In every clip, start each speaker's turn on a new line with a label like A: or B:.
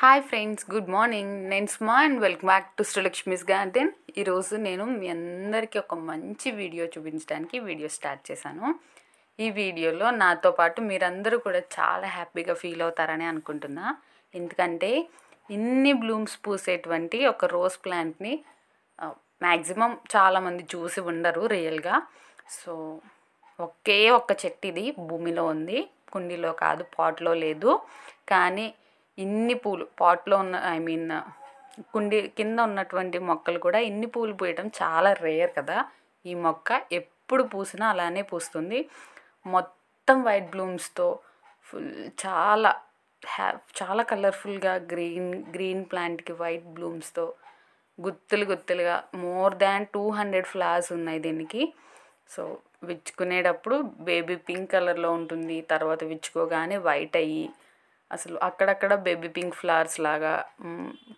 A: hi friends good morning నేను స్మా and welcome back to Srilakshmi's garden ఈరోజు నేను మీ అందరికీ ఒక మంచి వీడియో చూపించడానికి వీడియో స్టార్ట్ చేశాను ఈ వీడియోలో నాతో పాటు మీరందరూ కూడా చాలా హ్యాపీగా ఫీల్ అవుతారని అనుకుంటున్నా ఎందుకంటే ఇన్ని బ్లూమ్స్ పూసేటువంటి ఒక రోజ్ ప్లాంట్ని మ్యాక్సిమం చాలామంది చూసి ఉండరు రియల్గా సో ఒకే ఒక్క చెట్టు ఇది భూమిలో ఉంది కుండీలో కాదు పాట్లో లేదు కానీ ఇన్ని పూలు పాట్లో ఉన్న ఐ మీన్ కుండి కింద ఉన్నటువంటి మొక్కలు కూడా ఇన్ని పూలు పూయటం చాలా రేర్ కదా ఈ మొక్క ఎప్పుడు పూసినా అలానే పూస్తుంది మొత్తం వైట్ బ్లూమ్స్తో ఫుల్ చాలా హ్యా చాలా కలర్ఫుల్గా గ్రీన్ గ్రీన్ ప్లాంట్కి వైట్ బ్లూమ్స్తో గుత్తులు గుత్తులుగా more than two hundred flowers ఉన్నాయి దీనికి సో విచ్చుకునేటప్పుడు బేబీ పింక్ కలర్లో ఉంటుంది తర్వాత విచ్చుకోగానే వైట్ అయ్యి అసలు అక్కడక్కడ బేబీ పింక్ ఫ్లవర్స్ లాగా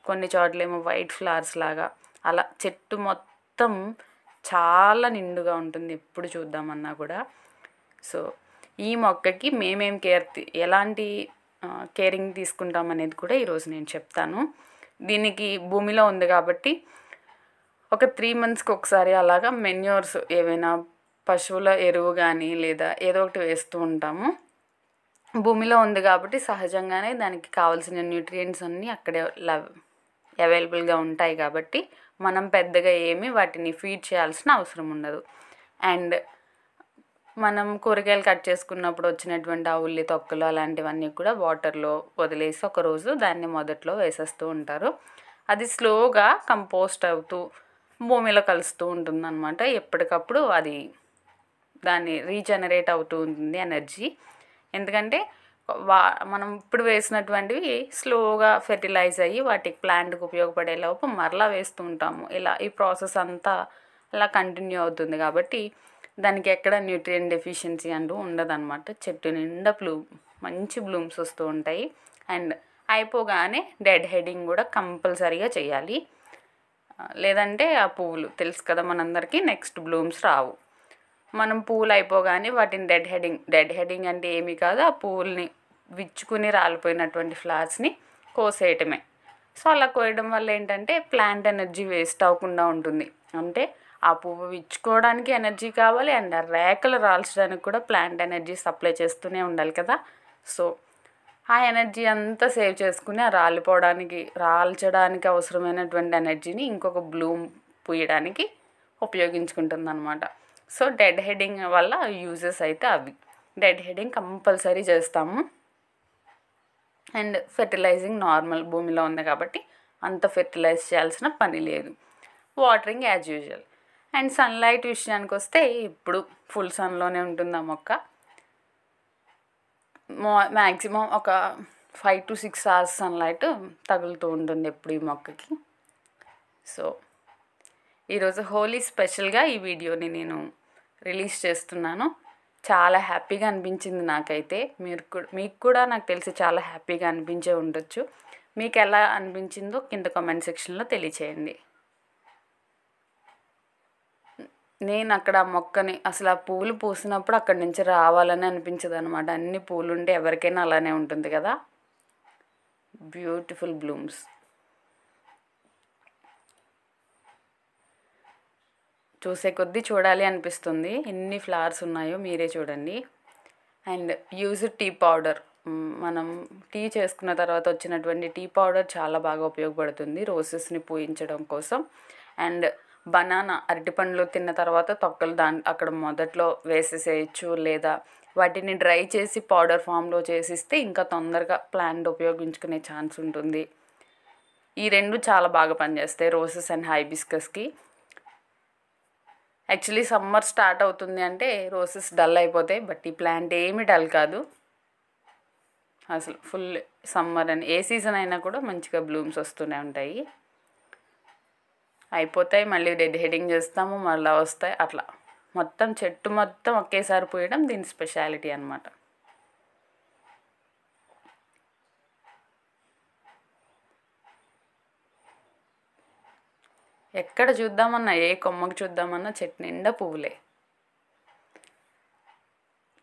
A: కొన్ని చోట్ల ఏమో వైట్ ఫ్లవర్స్ లాగా అలా చెట్టు మొత్తం చాలా నిండుగా ఉంటుంది ఎప్పుడు చూద్దామన్నా కూడా సో ఈ మొక్కకి మేమేం కేర్ ఎలాంటి కేరింగ్ తీసుకుంటాం అనేది కూడా ఈరోజు నేను చెప్తాను దీనికి భూమిలో ఉంది కాబట్టి ఒక త్రీ మంత్స్కి ఒకసారి అలాగా మెన్యూర్స్ ఏవైనా పశువుల ఎరువు కానీ లేదా ఏదో ఒకటి వేస్తూ ఉంటాము భూమిలో ఉంది కాబట్టి సహజంగానే దానికి కావాల్సిన న్యూట్రియంట్స్ అన్నీ అక్కడే అవైలబుల్గా ఉంటాయి కాబట్టి మనం పెద్దగా ఏమి వాటిని ఫీడ్ చేయాల్సిన అవసరం ఉండదు అండ్ మనం కూరగాయలు కట్ చేసుకున్నప్పుడు వచ్చినటువంటి ఆ ఉల్లి తొక్కలు అలాంటివన్నీ కూడా వాటర్లో వదిలేసి ఒకరోజు దాన్ని మొదట్లో వేసేస్తూ ఉంటారు అది స్లోగా కంపోస్ట్ అవుతూ భూమిలో కలుస్తూ ఉంటుందన్నమాట ఎప్పటికప్పుడు అది దాన్ని రీజనరేట్ అవుతూ ఉంటుంది ఎనర్జీ ఎందుకంటే వా మనం ఇప్పుడు వేసినటువంటివి స్లోగా ఫెర్టిలైజ్ అయ్యి వాటికి ప్లాంట్కి ఉపయోగపడే లోపు మరలా వేస్తూ ఉంటాము ఇలా ఈ ప్రాసెస్ అంతా అలా కంటిన్యూ అవుతుంది కాబట్టి దానికి ఎక్కడ న్యూట్రియన్ డెఫిషియన్సీ అంటూ ఉండదన్నమాట చెట్టు నిండా బ్లూ మంచి బ్లూమ్స్ వస్తూ ఉంటాయి అండ్ అయిపోగానే డెడ్ హెడింగ్ కూడా కంపల్సరీగా చేయాలి లేదంటే ఆ పువ్వులు తెలుసు కదా మనందరికీ నెక్స్ట్ బ్లూమ్స్ రావు మనం పూలు అయిపోగానే వాటిని డెడ్ హెడింగ్ డెడ్ హెడింగ్ అంటే ఏమీ కాదు ఆ పూలని విచ్చుకుని రాలిపోయినటువంటి ఫ్లవర్స్ని కోసేయటమే సో అలా కోయడం వల్ల ఏంటంటే ప్లాంట్ ఎనర్జీ వేస్ట్ అవ్వకుండా ఉంటుంది అంటే ఆ పువ్వు విచ్చుకోవడానికి ఎనర్జీ కావాలి అండ్ ఆ రేఖలు రాల్చడానికి కూడా ప్లాంట్ ఎనర్జీ సప్లై చేస్తూనే ఉండాలి కదా సో ఆ ఎనర్జీ అంతా సేవ్ చేసుకుని ఆ రాలిపోవడానికి రాల్చడానికి అవసరమైనటువంటి ఎనర్జీని ఇంకొక బ్లూమ్ పూయడానికి ఉపయోగించుకుంటుంది అనమాట సో డెడ్ హెడ్డింగ్ వల్ల యూజెస్ అయితే అవి డెడ్ హెడ్డింగ్ కంపల్సరీ చేస్తాము అండ్ ఫెర్టిలైజింగ్ నార్మల్ భూమిలో ఉంది కాబట్టి అంత ఫెర్టిలైజ్ చేయాల్సిన పని లేదు watering as usual and sunlight విషయానికి వస్తే ఇప్పుడు ఫుల్ సన్లోనే ఉంటుంది ఆ మొక్క మ్యాక్సిమం ఒక five to six hours sunlight తగులుతూ ఉంటుంది ఎప్పుడు ఈ మొక్కకి సో ఈరోజు హోలీ స్పెషల్గా ఈ వీడియోని నేను రిలీజ్ చేస్తున్నాను చాలా హ్యాపీగా అనిపించింది నాకైతే మీరు కూడా మీకు కూడా నాకు తెలిసి చాలా హ్యాపీగా అనిపించే ఉండొచ్చు మీకు ఎలా అనిపించిందో కింద కామెంట్ సెక్షన్లో తెలియచేయండి నేను అక్కడ మొక్కని అసలు ఆ పూలు పూసినప్పుడు అక్కడి నుంచి రావాలని అనిపించదు అనమాట అన్ని ఉంటే ఎవరికైనా అలానే ఉంటుంది కదా బ్యూటిఫుల్ బ్లూమ్స్ చూసే కొద్దీ చూడాలి అనిపిస్తుంది ఎన్ని ఫ్లవర్స్ ఉన్నాయో మీరే చూడండి అండ్ యూజ్ టీ పౌడర్ మనం టీ చేసుకున్న తర్వాత వచ్చినటువంటి టీ పౌడర్ చాలా బాగా ఉపయోగపడుతుంది రోసెస్ని పూయించడం కోసం అండ్ బనానా అరటిపండ్లు తిన్న తర్వాత తొక్కలు దాని అక్కడ మొదట్లో వేసేసేయచ్చు లేదా వాటిని డ్రై చేసి పౌడర్ ఫామ్లో చేసిస్తే ఇంకా తొందరగా ప్లాంట్ ఉపయోగించుకునే ఛాన్స్ ఉంటుంది ఈ రెండు చాలా బాగా పనిచేస్తాయి రోసెస్ అండ్ హైబిస్కస్కి యాక్చువల్లీ సమ్మర్ స్టార్ట్ అవుతుంది అంటే రోసెస్ డల్ అయిపోతాయి బట్ ఈ ప్లాంట్ ఏమి డల్ కాదు అసలు ఫుల్ సమ్మర్ అని ఏ సీజన్ అయినా కూడా మంచిగా బ్లూమ్స్ వస్తూనే ఉంటాయి అయిపోతాయి మళ్ళీ డెడ్ హెడింగ్ చేస్తాము మళ్ళీ వస్తాయి అట్లా మొత్తం చెట్టు మొత్తం ఒకేసారి పోయడం దీని స్పెషాలిటీ అనమాట ఎక్కడ చూద్దామన్నా ఏ కొమ్మకు చూద్దామన్నా చెట్టు నిండా పువ్వులే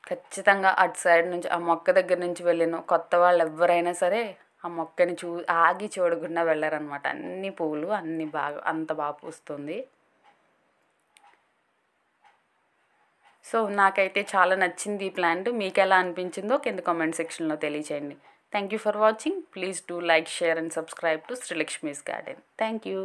A: ఖచ్చితంగా అటు సైడ్ నుంచి ఆ మొక్క దగ్గర నుంచి వెళ్ళిన కొత్త వాళ్ళు ఎవరైనా సరే ఆ మొక్కని చూ ఆగి చూడకుండా వెళ్ళారనమాట అన్ని పువ్వులు అన్ని బాగా అంత బాగా పూస్తుంది సో నాకైతే చాలా నచ్చింది ఈ ప్లాంట్ మీకు ఎలా అనిపించిందో కింద కామెంట్ సెక్షన్లో తెలియచేయండి thank you for watching please do like share and subscribe to Srilakshmi's garden thank you